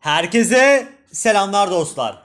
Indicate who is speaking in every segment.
Speaker 1: Herkese selamlar dostlar.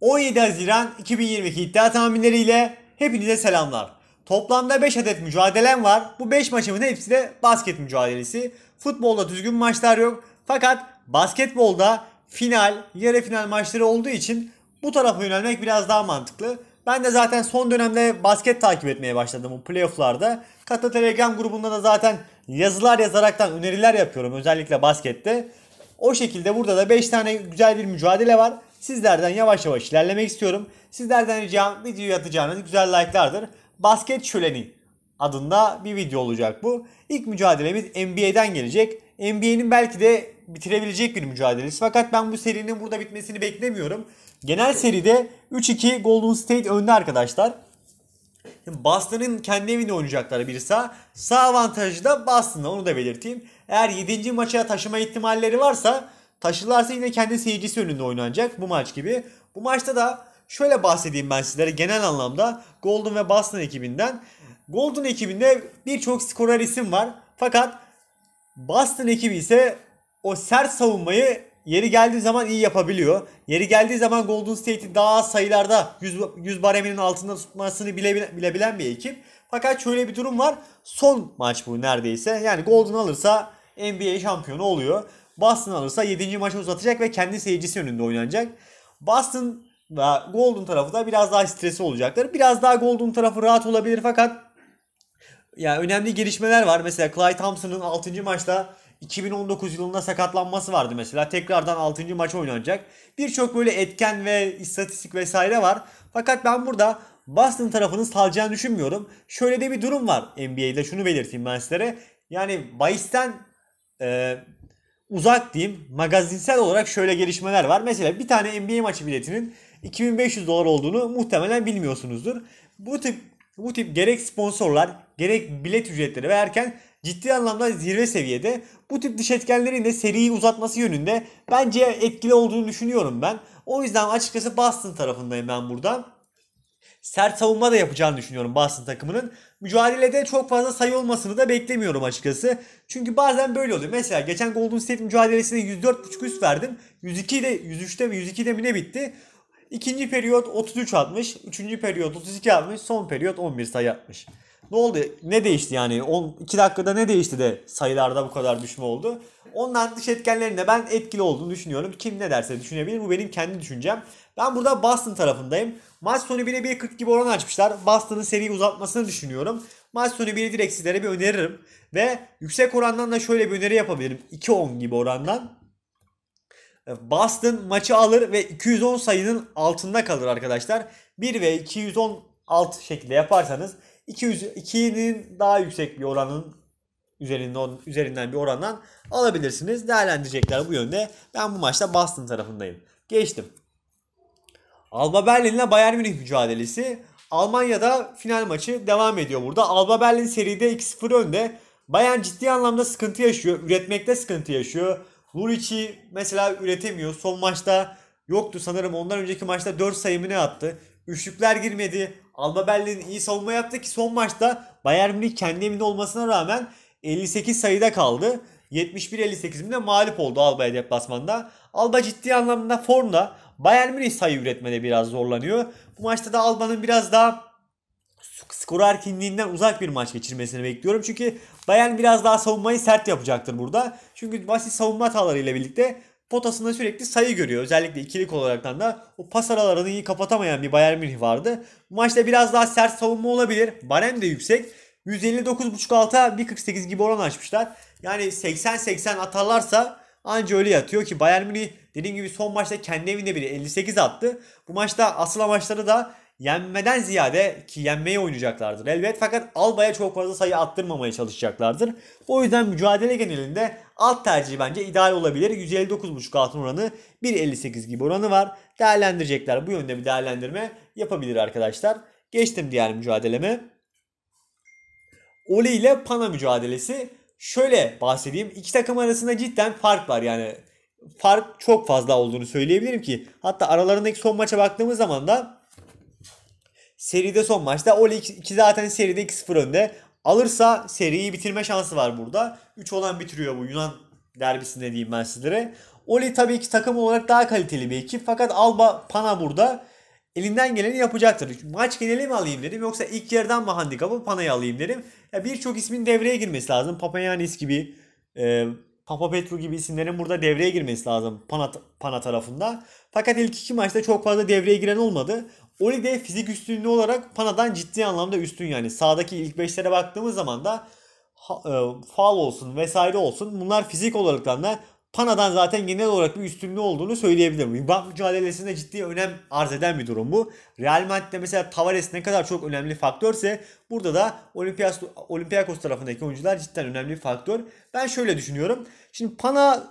Speaker 1: 17 Haziran 2022 iddia tahminleriyle hepinize selamlar. Toplamda 5 adet mücadelem var. Bu 5 maçımın hepsi de basket mücadelesi. Futbolda düzgün maçlar yok. Fakat basketbolda final, yarı final maçları olduğu için bu tarafa yönelmek biraz daha mantıklı. Ben de zaten son dönemde basket takip etmeye başladım bu playofflarda. Kata Telegram grubunda da zaten yazılar yazaraktan öneriler yapıyorum özellikle baskette. O şekilde burada da 5 tane güzel bir mücadele var. Sizlerden yavaş yavaş ilerlemek istiyorum. Sizlerden ricam videoyu atacağınız güzel like'lardır. Basket Şöleni adında bir video olacak bu. İlk mücadelemiz NBA'den gelecek. NBA'nin belki de bitirebilecek bir mücadelesi. Fakat ben bu serinin burada bitmesini beklemiyorum. Genel seride 3-2 Golden State önde arkadaşlar. Boston'ın kendi evinde oynayacakları bir sağ. Sağ avantajı da Boston'da onu da belirteyim. Eğer 7. maça taşıma ihtimalleri varsa taşırlarsa yine kendi seyircisi önünde oynanacak bu maç gibi. Bu maçta da şöyle bahsedeyim ben sizlere genel anlamda Golden ve Boston ekibinden. Golden ekibinde birçok skorer isim var. Fakat Boston ekibi ise o sert savunmayı yeri geldiği zaman iyi yapabiliyor. Yeri geldiği zaman Golden State'in daha az sayılarda 100, 100 bareminin altında tutmasını bile, bilebilen bir ekip. Fakat şöyle bir durum var. Son maç bu neredeyse. Yani Golden alırsa NBA şampiyonu oluyor. Boston alırsa 7. maça uzatacak ve kendi seyircisi önünde oynanacak. Boston da Golden tarafı da biraz daha stresi olacaklar. Biraz daha Golden tarafı rahat olabilir fakat yani önemli gelişmeler var. Mesela Clay Thompson'ın 6. maçta 2019 yılında sakatlanması vardı mesela. Tekrardan 6. maç oynanacak. Birçok böyle etken ve istatistik vesaire var. Fakat ben burada Boston tarafının salacağını düşünmüyorum. Şöyle de bir durum var NBA'de şunu belirteyim ben sizlere. Yani bahisten e, uzak diyeyim magazinsel olarak şöyle gelişmeler var. Mesela bir tane NBA maçı biletinin 2500 dolar olduğunu muhtemelen bilmiyorsunuzdur. Bu tip bu tip gerek sponsorlar gerek bilet ücretleri verken ciddi anlamda zirve seviyede. Bu tip dış etkenlerin de seriyi uzatması yönünde bence etkili olduğunu düşünüyorum ben. O yüzden açıkçası Boston tarafındayım ben burada. Sert savunma da yapacağını düşünüyorum Boston takımının. Mücadelede çok fazla sayı olmasını da beklemiyorum açıkçası. Çünkü bazen böyle oluyor. Mesela geçen Golden State mücadelesine 104.5 üst verdim. 102'de 103'te mi 102'de mi ne bitti? İkinci periyot 33 atmış. Üçüncü periyot 32 atmış. Son periyot 11 sayı atmış. Ne oldu? Ne değişti yani? 2 dakikada ne değişti de sayılarda bu kadar düşme oldu? Ondan dış etkenlerinde ben etkili olduğunu düşünüyorum. Kim ne derse düşünebilir. Bu benim kendi düşüncem. Ben burada Boston tarafındayım. Maç sonu 1'e 1.40 gibi oran açmışlar. Boston'ın seriyi uzatmasını düşünüyorum. Maç sonu 1'i direkt sizlere bir öneririm. Ve yüksek orandan da şöyle bir öneri yapabilirim. 2.10 gibi orandan. Boston maçı alır ve 210 sayının altında kalır arkadaşlar. 1 ve 210 alt şekilde yaparsanız 200 2'nin daha yüksek bir oranın üzerinden üzerinden bir orandan alabilirsiniz. Değerlendirecekler bu yönde. Ben bu maçta Boston tarafındayım. Geçtim. Alba Berlin ile Bayern Münih mücadelesi. Almanya'da final maçı devam ediyor burada. Alba Berlin seride 2-0 önde. Bayern ciddi anlamda sıkıntı yaşıyor. Üretmekte sıkıntı yaşıyor. Luric'i mesela üretemiyor. Son maçta yoktu sanırım. Ondan önceki maçta 4 ne attı. Üçlükler girmedi. Alba Berlin iyi savunma yaptı ki son maçta Bayern Münih kendi evinde olmasına rağmen 58 sayıda kaldı. 71-58 de mağlup oldu Alba'ya deplasmanda. Alba ciddi anlamda formda. Bayern Münih sayı üretmede biraz zorlanıyor. Bu maçta da Alba'nın biraz daha skor erkinliğinden uzak bir maç geçirmesini bekliyorum. Çünkü Bayern biraz daha savunmayı sert yapacaktır burada. Çünkü basit savunma ile birlikte potasında sürekli sayı görüyor. Özellikle ikilik olaraktan da o pas aralarını iyi kapatamayan bir Bayern Münih vardı. maçta biraz daha sert savunma olabilir. Barem de yüksek. 159.5 alta 1.48 gibi oran açmışlar. Yani 80-80 atarlarsa anca öyle yatıyor ki Bayern Münih dediğim gibi son maçta kendi evinde bile 58 attı. Bu maçta asıl amaçları da yenmeden ziyade ki yenmeye oynayacaklardır elbet fakat Alba'ya çok fazla sayı attırmamaya çalışacaklardır. O yüzden mücadele genelinde alt tercih bence ideal olabilir. 159.5 altın oranı 1.58 gibi oranı var. Değerlendirecekler bu yönde bir değerlendirme yapabilir arkadaşlar. Geçtim diğer mücadeleme. Oli ile Pana mücadelesi. Şöyle bahsedeyim. iki takım arasında cidden fark var yani. Fark çok fazla olduğunu söyleyebilirim ki. Hatta aralarındaki son maça baktığımız zaman da Seride son maçta. Ole iki zaten seride 2-0 önde. Alırsa seriyi bitirme şansı var burada. 3 olan bitiriyor bu Yunan derbisinde diyeyim ben sizlere. Oli tabii ki takım olarak daha kaliteli bir ekip. Fakat Alba Pana burada elinden geleni yapacaktır. Maç geneli mi alayım dedim yoksa ilk yerden mı handikapı Pana'yı alayım dedim. Ya birçok ismin devreye girmesi lazım. Papayanis gibi, e, Papa Petru gibi isimlerin burada devreye girmesi lazım Pana, Pana tarafında. Fakat ilk iki maçta çok fazla devreye giren olmadı. Oli de fizik üstünlüğü olarak Pana'dan ciddi anlamda üstün yani. Sağdaki ilk beşlere baktığımız zaman da e, faul olsun vesaire olsun bunlar fizik olarak da Pana'dan zaten genel olarak bir üstünlüğü olduğunu söyleyebilirim. Rebound mücadelesinde ciddi önem arz eden bir durum bu. Real Madrid'de mesela Tavares ne kadar çok önemli faktörse burada da Olympiakos, Olympiakos tarafındaki oyuncular cidden önemli bir faktör. Ben şöyle düşünüyorum. Şimdi Pana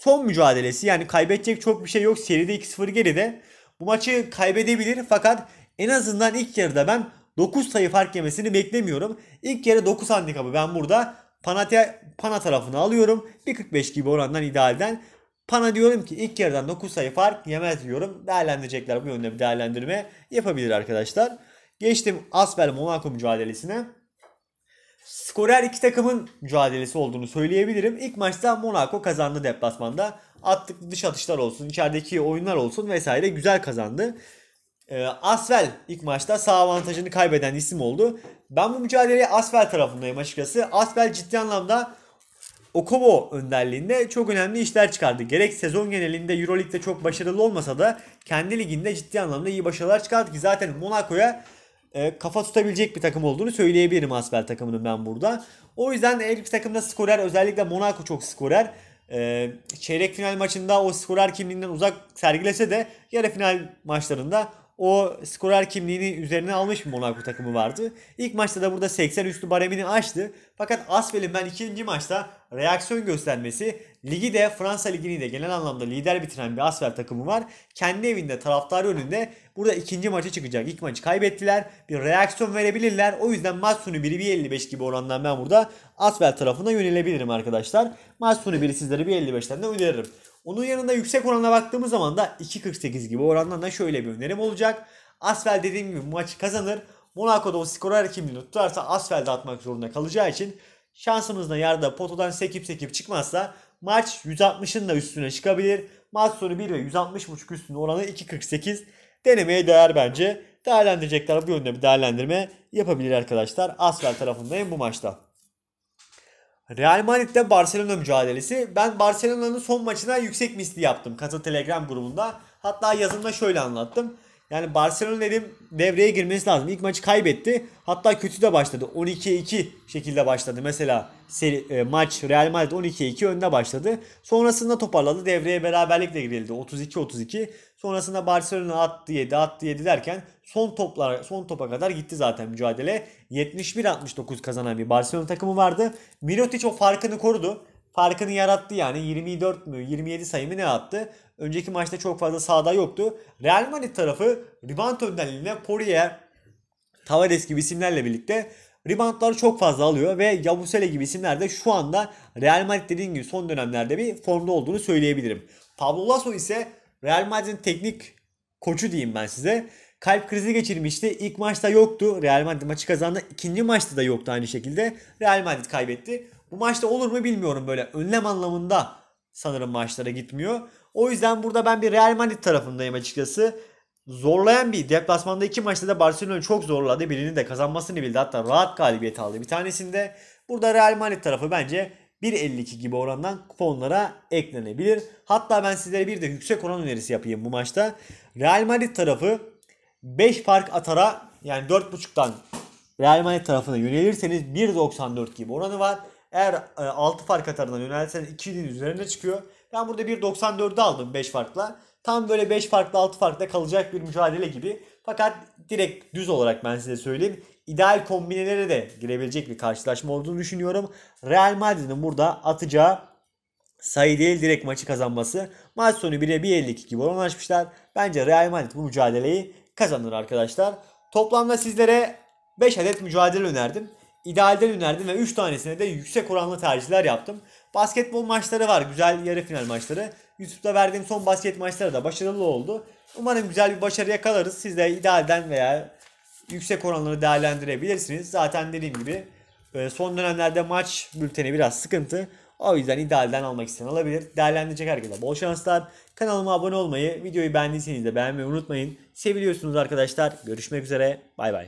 Speaker 1: son mücadelesi yani kaybedecek çok bir şey yok. Seride 2-0 geride. Bu maçı kaybedebilir fakat en azından ilk yarıda ben 9 sayı fark yemesini beklemiyorum. İlk yarı 9 handikapı ben burada Panatya, Pana tarafını alıyorum. 1.45 gibi orandan idealden. Pana diyorum ki ilk yarıdan 9 sayı fark yemez diyorum. Değerlendirecekler bu yönde bir değerlendirme yapabilir arkadaşlar. Geçtim Asbel Monaco mücadelesine. Skorer iki takımın mücadelesi olduğunu söyleyebilirim. İlk maçta Monaco kazandı deplasmanda attıklı dış atışlar olsun, içerideki oyunlar olsun vesaire güzel kazandı. E, Asvel ilk maçta sağ avantajını kaybeden isim oldu. Ben bu mücadeleye Asvel tarafındayım açıkçası. Asvel ciddi anlamda Okobo önderliğinde çok önemli işler çıkardı. Gerek sezon genelinde Euroleague'de çok başarılı olmasa da kendi liginde ciddi anlamda iyi başarılar çıkardı ki zaten Monaco'ya e, kafa tutabilecek bir takım olduğunu söyleyebilirim Asbel takımının ben burada. O yüzden her iki takımda skorer özellikle Monaco çok skorer. Ee, çeyrek final maçında o skorer kimliğinden uzak sergilese de yarı final maçlarında o skorer kimliğini üzerine almış bir Monaco takımı vardı. İlk maçta da burada 80 üstü baremini aştı. Fakat Asfel'in ben ikinci maçta reaksiyon göstermesi ligi de Fransa ligini de genel anlamda lider bitiren bir Asfel takımı var. Kendi evinde taraftarı önünde burada ikinci maça çıkacak. İlk maçı kaybettiler. Bir reaksiyon verebilirler. O yüzden maç sonu 1 55 gibi orandan ben burada Asfel tarafına yönelebilirim arkadaşlar. Maç sonu 1'i sizlere 1.55'ten de öneririm. Onun yanında yüksek oranına baktığımız zaman da 2.48 gibi orandan da şöyle bir önerim olacak. Asfel dediğim gibi maçı kazanır. Monaco'da o skorer kimliğini tutarsa Asfel'de atmak zorunda kalacağı için şansımızla yarda potodan sekip sekip çıkmazsa maç 160'ın da üstüne çıkabilir. Maç sonu 1 ve 160.5 üstünün oranı 2.48. Denemeye değer bence. Değerlendirecekler bu yönde bir değerlendirme yapabilir arkadaşlar. Asfer tarafındayım bu maçta. Real Madrid'de Barcelona mücadelesi. Ben Barcelona'nın son maçına yüksek misli yaptım Katıl Telegram grubunda. Hatta yazımda şöyle anlattım. Yani Barcelona dedim devreye girmesi lazım. İlk maçı kaybetti. Hatta kötü de başladı. 12-2 şekilde başladı. Mesela seri, e, maç Real Madrid 12-2 önde başladı. Sonrasında toparladı. Devreye beraberlikle girildi. 32-32. Sonrasında Barcelona attı 7 attı 7 derken son toplar son topa kadar gitti zaten mücadele. 71-69 kazanan bir Barcelona takımı vardı. Mirotic o farkını korudu farkını yarattı yani 24 mü 27 sayımı ne attı? Önceki maçta çok fazla sahada yoktu. Real Madrid tarafı rebound önderliğine Poirier, Tavares gibi isimlerle birlikte reboundları çok fazla alıyor ve Yabusele gibi isimler de şu anda Real Madrid dediğim gibi son dönemlerde bir formda olduğunu söyleyebilirim. Pablo Lasso ise Real Madrid'in teknik koçu diyeyim ben size. Kalp krizi geçirmişti. İlk maçta yoktu. Real Madrid maçı kazandı. İkinci maçta da yoktu aynı şekilde. Real Madrid kaybetti. Bu maçta olur mu bilmiyorum böyle önlem anlamında sanırım maçlara gitmiyor. O yüzden burada ben bir Real Madrid tarafındayım açıkçası. Zorlayan bir deplasmanda iki maçta da Barcelona çok zorladı. Birini de kazanmasını bildi. Hatta rahat galibiyet aldı bir tanesinde. Burada Real Madrid tarafı bence 1.52 gibi orandan kuponlara eklenebilir. Hatta ben sizlere bir de yüksek oran önerisi yapayım bu maçta. Real Madrid tarafı 5 fark atara yani 4.5'tan Real Madrid tarafına yönelirseniz 1.94 gibi oranı var. Eğer e, 6 fark atarından yönelsen 2'nin üzerine çıkıyor. Ben burada 1.94'ü aldım 5 farkla. Tam böyle 5 farklı 6 farkla kalacak bir mücadele gibi. Fakat direkt düz olarak ben size söyleyeyim. İdeal kombinelere de girebilecek bir karşılaşma olduğunu düşünüyorum. Real Madrid'in burada atacağı sayı değil direkt maçı kazanması. Maç sonu 1'e 1.52 gibi oran açmışlar. Bence Real Madrid bu mücadeleyi kazanır arkadaşlar. Toplamda sizlere 5 adet mücadele önerdim idealden önerdim ve 3 tanesine de yüksek oranlı tercihler yaptım. Basketbol maçları var. Güzel yarı final maçları. YouTube'da verdiğim son basket maçları da başarılı oldu. Umarım güzel bir başarı yakalarız. Siz de idealden veya yüksek oranları değerlendirebilirsiniz. Zaten dediğim gibi e, son dönemlerde maç bülteni biraz sıkıntı. O yüzden idealden almak isteyen alabilir. Değerlendirecek herkese bol şanslar. Kanalıma abone olmayı, videoyu beğendiyseniz de beğenmeyi unutmayın. Seviliyorsunuz arkadaşlar. Görüşmek üzere. Bay bay.